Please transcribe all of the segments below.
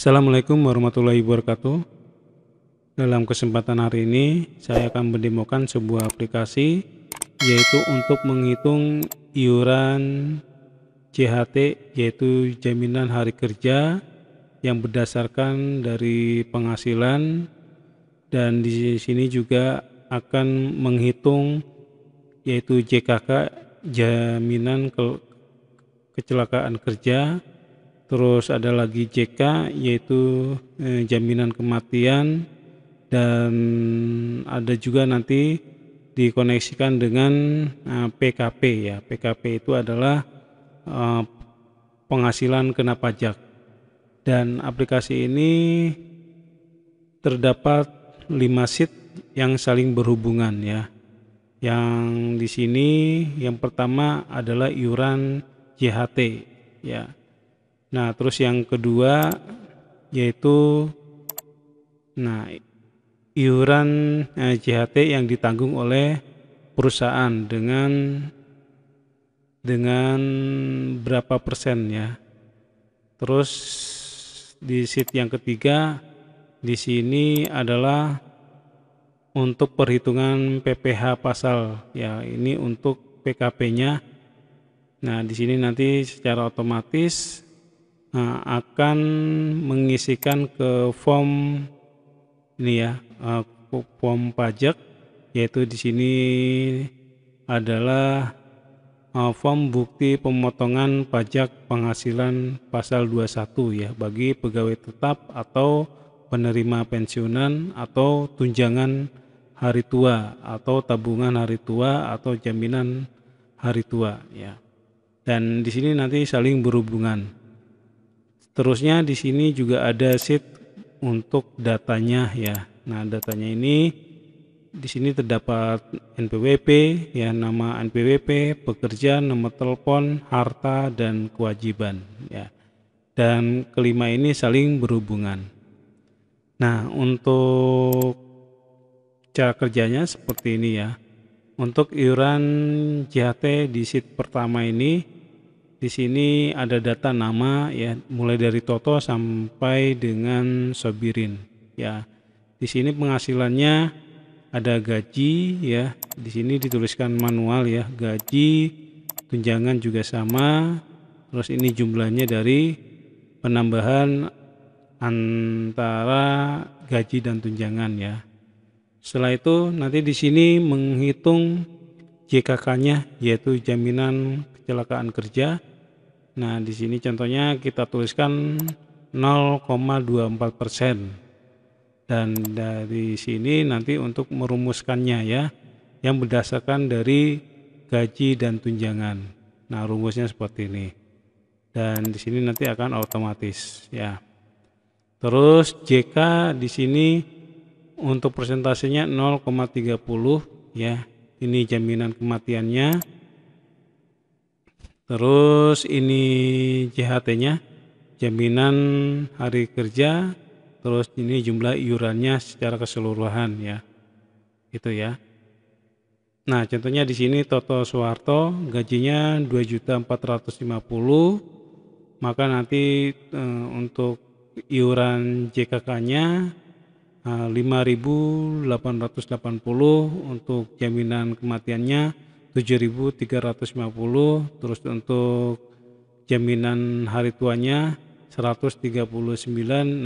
Assalamualaikum warahmatullahi wabarakatuh. Dalam kesempatan hari ini, saya akan mendemokan sebuah aplikasi yaitu untuk menghitung iuran CHT yaitu jaminan hari kerja yang berdasarkan dari penghasilan dan di sini juga akan menghitung yaitu JKK jaminan kecelakaan kerja Terus ada lagi JK yaitu eh, jaminan kematian dan ada juga nanti dikoneksikan dengan eh, PKP ya. PKP itu adalah eh, penghasilan kena pajak. Dan aplikasi ini terdapat 5 seat yang saling berhubungan ya. Yang di sini yang pertama adalah iuran JHT ya. Nah, terus yang kedua yaitu nah iuran eh, JHT yang ditanggung oleh perusahaan dengan dengan berapa persen ya. Terus di sheet yang ketiga di sini adalah untuk perhitungan PPh pasal ya ini untuk PKP-nya. Nah, di sini nanti secara otomatis Nah, akan mengisikan ke form ini ya, eh, form pajak yaitu di sini adalah eh, form bukti pemotongan pajak penghasilan pasal 21 ya bagi pegawai tetap atau penerima pensiunan atau tunjangan hari tua atau tabungan hari tua atau jaminan hari tua ya. Dan di sini nanti saling berhubungan. Terusnya di sini juga ada sheet untuk datanya ya. Nah, datanya ini di sini terdapat NPWP ya, nama NPWP, pekerja, nomor telepon, harta dan kewajiban ya. Dan kelima ini saling berhubungan. Nah, untuk cara kerjanya seperti ini ya. Untuk iuran JHT di sheet pertama ini di sini ada data nama ya, mulai dari Toto sampai dengan Sobirin ya. Di sini penghasilannya ada gaji ya. Di sini dituliskan manual ya, gaji, tunjangan juga sama. Terus ini jumlahnya dari penambahan antara gaji dan tunjangan ya. Setelah itu nanti di sini menghitung JKK-nya yaitu jaminan kecelakaan kerja Nah, di sini contohnya kita tuliskan 0,24 persen. Dan dari sini nanti untuk merumuskannya ya, yang berdasarkan dari gaji dan tunjangan. Nah, rumusnya seperti ini. Dan di sini nanti akan otomatis ya. Terus JK di sini untuk persentasenya 0,30 ya. Ini jaminan kematiannya Terus ini JHT-nya, jaminan hari kerja, terus ini jumlah iurannya secara keseluruhan ya. itu ya. Nah, contohnya di sini Toto Soeharto gajinya 2.450 maka nanti e, untuk iuran JKK-nya e, 5.880 untuk jaminan kematiannya 7.350 terus untuk jaminan hari tuanya 139.650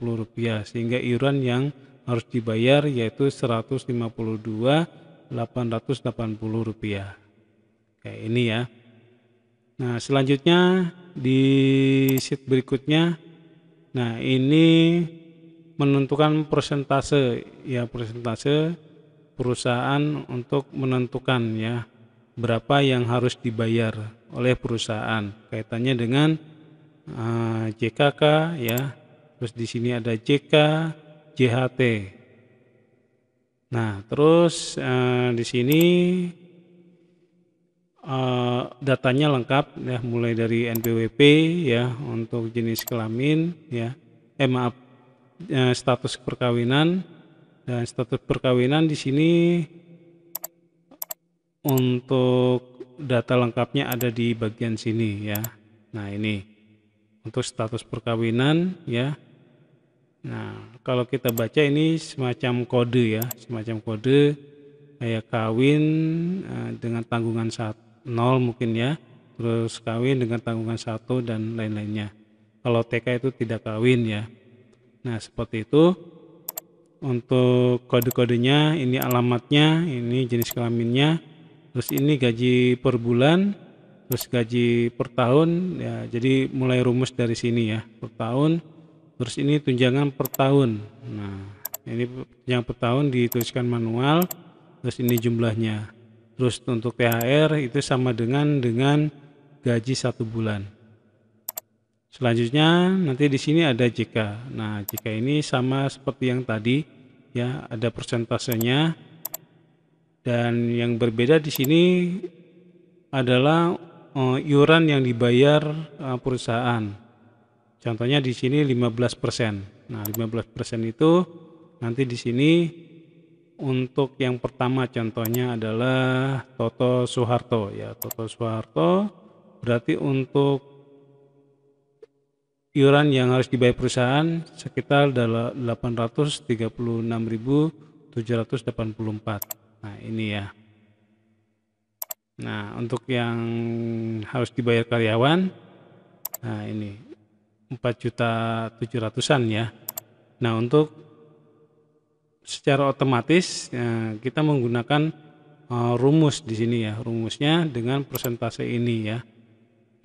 rupiah sehingga iuran yang harus dibayar yaitu 152.880 rupiah kayak ini ya nah selanjutnya di sheet berikutnya nah ini menentukan persentase ya persentase perusahaan untuk menentukan ya berapa yang harus dibayar oleh perusahaan kaitannya dengan uh, eh, JKK ya terus di sini ada JK JHT nah terus uh, di sini uh, datanya lengkap ya mulai dari NPWP ya untuk jenis kelamin ya eh maaf status perkawinan dan nah, status perkawinan di sini untuk data lengkapnya ada di bagian sini ya nah ini untuk status perkawinan ya nah kalau kita baca ini semacam kode ya semacam kode kayak kawin eh, dengan tanggungan 0 mungkin ya terus kawin dengan tanggungan satu dan lain-lainnya kalau TK itu tidak kawin ya nah seperti itu untuk kode-kodenya ini alamatnya ini jenis kelaminnya terus ini gaji per bulan terus gaji per tahun ya jadi mulai rumus dari sini ya per tahun terus ini tunjangan per tahun nah ini yang per tahun dituliskan manual terus ini jumlahnya terus untuk THR itu sama dengan dengan gaji satu bulan Selanjutnya nanti di sini ada jika. Nah, jika ini sama seperti yang tadi ya, ada persentasenya. Dan yang berbeda di sini adalah uh, iuran yang dibayar uh, perusahaan. Contohnya di sini 15%. Nah, 15% itu nanti di sini untuk yang pertama contohnya adalah Toto Soeharto ya Toto Soeharto berarti untuk iuran yang harus dibayar perusahaan sekitar 836.784. Nah, ini ya. Nah, untuk yang harus dibayar karyawan, nah ini 4700 an ya. Nah, untuk secara otomatis ya, kita menggunakan uh, rumus di sini ya, rumusnya dengan persentase ini ya.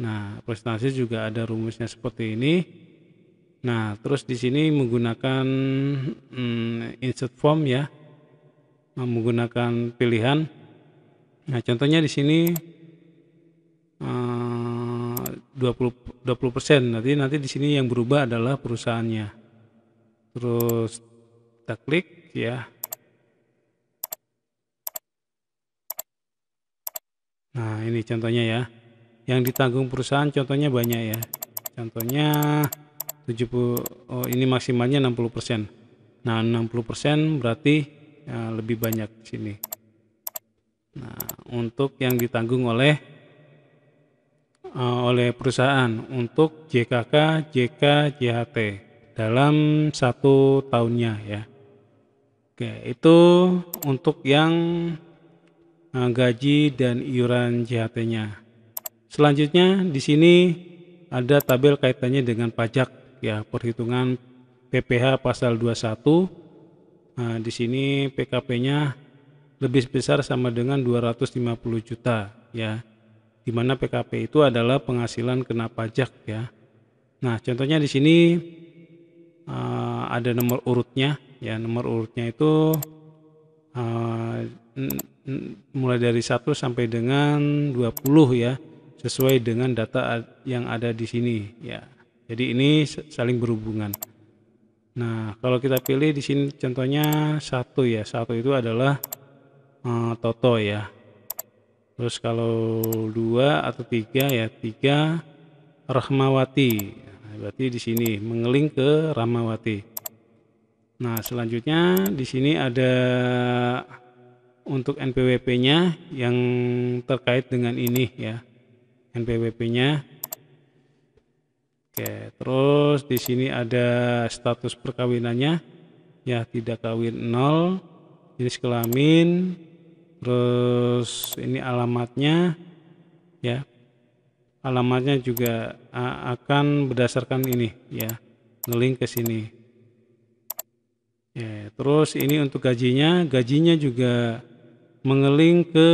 Nah, prestasi juga ada rumusnya seperti ini. Nah, terus di sini menggunakan hmm, insert form ya. Nah, menggunakan pilihan. Nah, contohnya di sini uh, 20 20%. Nanti nanti di sini yang berubah adalah perusahaannya. Terus kita klik ya. Nah, ini contohnya ya yang ditanggung perusahaan contohnya banyak ya contohnya 70 oh ini maksimalnya 60% nah 60% berarti ya, lebih banyak di sini nah untuk yang ditanggung oleh eh, oleh perusahaan untuk JKK JK JHT dalam satu tahunnya ya Oke itu untuk yang eh, gaji dan iuran JHT nya Selanjutnya di sini ada tabel kaitannya dengan pajak ya perhitungan PPh pasal 21. Nah, di sini PKP-nya lebih besar sama dengan 250 juta ya. Di mana PKP itu adalah penghasilan kena pajak ya. Nah, contohnya di sini uh, ada nomor urutnya ya. Nomor urutnya itu uh, mulai dari 1 sampai dengan 20 ya sesuai dengan data yang ada di sini ya. Jadi ini saling berhubungan. Nah, kalau kita pilih di sini contohnya satu ya. Satu itu adalah uh, Toto ya. Terus kalau dua atau tiga ya tiga Rahmawati. Nah, berarti di sini mengeling ke Rahmawati. Nah selanjutnya di sini ada untuk NPWP-nya yang terkait dengan ini ya. NPWP-nya. Oke, terus di sini ada status perkawinannya. Ya, tidak kawin 0, jenis kelamin, terus ini alamatnya ya. Alamatnya juga akan berdasarkan ini ya, ngelink ke sini. Ya, terus ini untuk gajinya, gajinya juga mengeling ke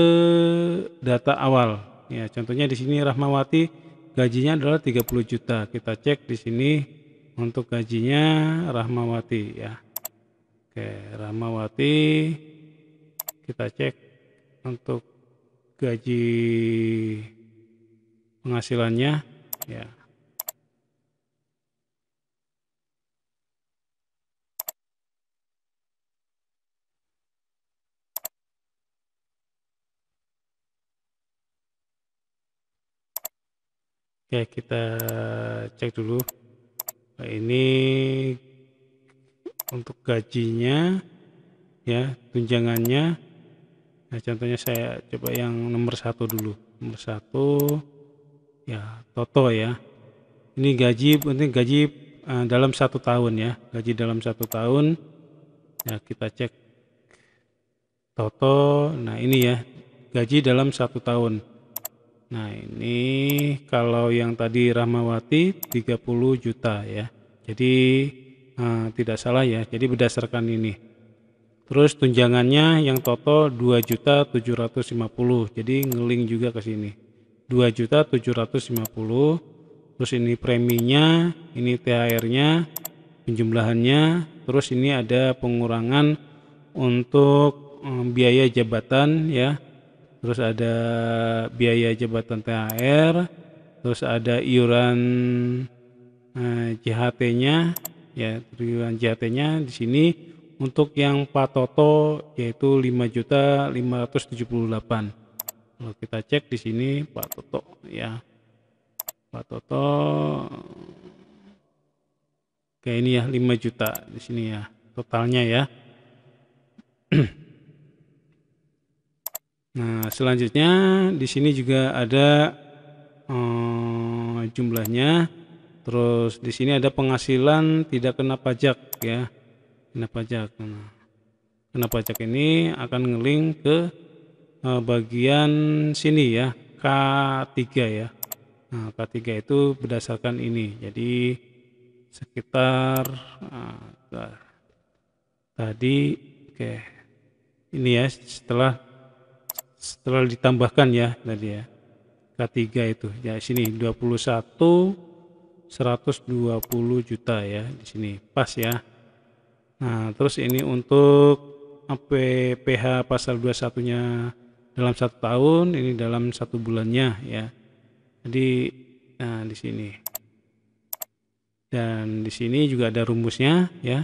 data awal Ya, contohnya di sini Rahmawati gajinya adalah 30 juta. Kita cek di sini untuk gajinya Rahmawati ya. Oke, Rahmawati kita cek untuk gaji penghasilannya ya. Oke, kita cek dulu. Nah, ini untuk gajinya ya, tunjangannya. Nah, contohnya saya coba yang nomor satu dulu. Nomor satu ya Toto ya. Ini gaji penting gaji uh, dalam satu tahun ya, gaji dalam satu tahun. Ya kita cek Toto. Nah ini ya gaji dalam satu tahun. Nah, ini kalau yang tadi Rahmawati 30 juta ya. Jadi eh, tidak salah ya. Jadi berdasarkan ini. Terus tunjangannya yang total 2.750. Jadi ngeling juga ke sini. juta 2.750. Terus ini preminya, ini THR-nya, penjumlahannya, terus ini ada pengurangan untuk eh, biaya jabatan ya terus ada biaya jabatan THR, terus ada iuran eh, JHT-nya, ya iuran JHT-nya di sini untuk yang Patoto yaitu 5.578. Kalau kita cek di sini Pak Toto, ya. Pak Toto kayak ini ya 5 juta di sini ya totalnya ya. Nah, selanjutnya di sini juga ada hmm, jumlahnya. Terus di sini ada penghasilan tidak kena pajak ya. Kena pajak. Nah, kena pajak ini akan ngeling ke eh, bagian sini ya, K3 ya. Nah, K3 itu berdasarkan ini. Jadi sekitar uh, tadi oke. Okay. Ini ya setelah setelah ditambahkan ya tadi ya K3 itu ya sini 21 120 juta ya di sini pas ya nah terus ini untuk PH pasal 21 nya dalam satu tahun ini dalam satu bulannya ya jadi nah di sini dan di sini juga ada rumusnya ya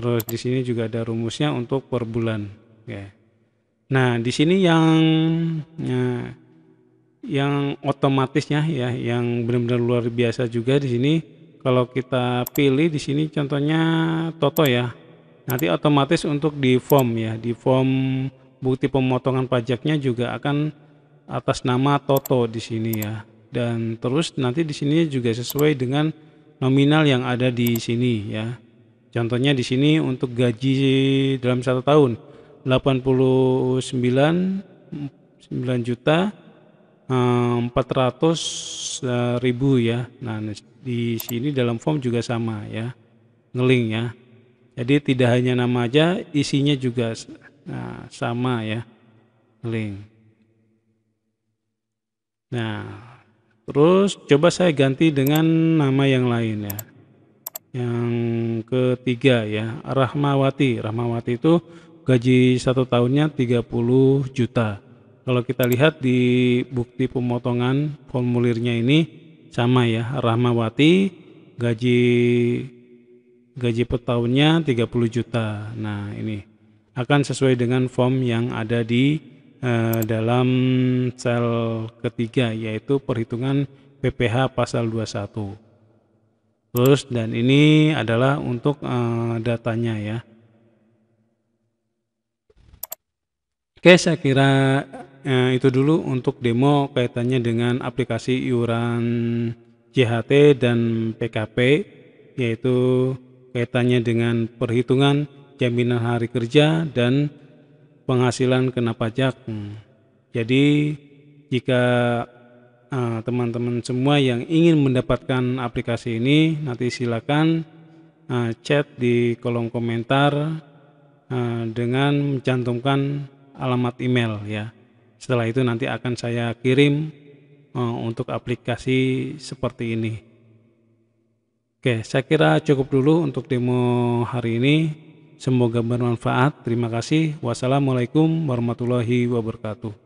terus di sini juga ada rumusnya untuk per bulan ya Nah, di sini yang ya, yang otomatisnya ya, yang benar-benar luar biasa juga di sini kalau kita pilih di sini contohnya Toto ya. Nanti otomatis untuk di form ya, di form bukti pemotongan pajaknya juga akan atas nama Toto di sini ya. Dan terus nanti di sini juga sesuai dengan nominal yang ada di sini ya. Contohnya di sini untuk gaji dalam satu tahun 89 9 juta 400 eh, eh, ribu ya. Nah, di sini dalam form juga sama ya. Ngeling ya. Jadi tidak hanya nama aja, isinya juga nah, sama ya. Ngeling. Nah, terus coba saya ganti dengan nama yang lain ya. Yang ketiga ya, Rahmawati. Rahmawati itu gaji satu tahunnya 30 juta. Kalau kita lihat di bukti pemotongan formulirnya ini sama ya, Rahmawati gaji gaji per tahunnya 30 juta. Nah, ini akan sesuai dengan form yang ada di eh, dalam sel ketiga yaitu perhitungan PPh pasal 21. Terus dan ini adalah untuk eh, datanya ya. Oke, saya kira eh, itu dulu untuk demo kaitannya dengan aplikasi iuran JHT dan PKP yaitu kaitannya dengan perhitungan jaminan hari kerja dan penghasilan kena pajak. Jadi jika eh, teman-teman uh, semua yang ingin mendapatkan aplikasi ini nanti silakan uh, chat di kolom komentar uh, dengan mencantumkan alamat email ya. Setelah itu nanti akan saya kirim uh, untuk aplikasi seperti ini. Oke, saya kira cukup dulu untuk demo hari ini. Semoga bermanfaat. Terima kasih. Wassalamualaikum warahmatullahi wabarakatuh.